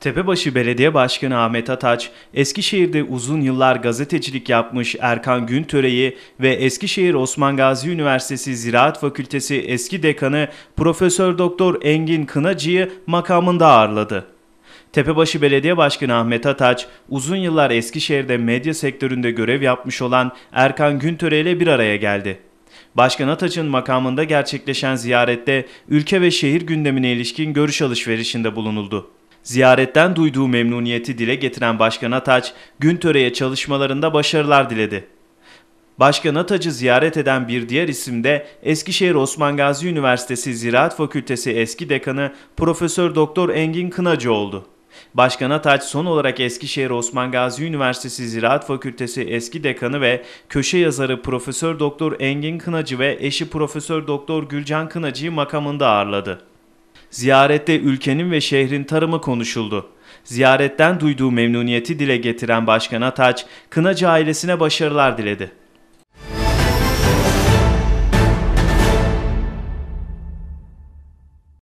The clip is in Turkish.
Tepebaşı Belediye Başkanı Ahmet Ataç, Eskişehir'de uzun yıllar gazetecilik yapmış Erkan Güntöre'yi ve Eskişehir Osman Gazi Üniversitesi Ziraat Fakültesi eski dekanı Profesör Doktor Engin Kınacı'yı makamında ağırladı. Tepebaşı Belediye Başkanı Ahmet Ataç, uzun yıllar Eskişehir'de medya sektöründe görev yapmış olan Erkan Güntöre ile bir araya geldi. Başkan Ataç'ın makamında gerçekleşen ziyarette ülke ve şehir gündemine ilişkin görüş alışverişinde bulunuldu. Ziyaretten duyduğu memnuniyeti dile getiren Başkan Ataç, Güntöre'ye çalışmalarında başarılar diledi. Başkan Atacı ziyaret eden bir diğer isim de Eskişehir Osman Gazi Üniversitesi Ziraat Fakültesi eski dekanı Profesör Doktor Engin Kınacı oldu. Başkan Ataç son olarak Eskişehir Osman Gazi Üniversitesi Ziraat Fakültesi eski dekanı ve köşe yazarı Profesör Doktor Engin Kınacı ve eşi Profesör Doktor Gülcan Kınacı'yı makamında ağırladı. Ziyarette ülkenin ve şehrin tarımı konuşuldu. Ziyaretten duyduğu memnuniyeti dile getiren Başkan Ataç, Kınacı ailesine başarılar diledi.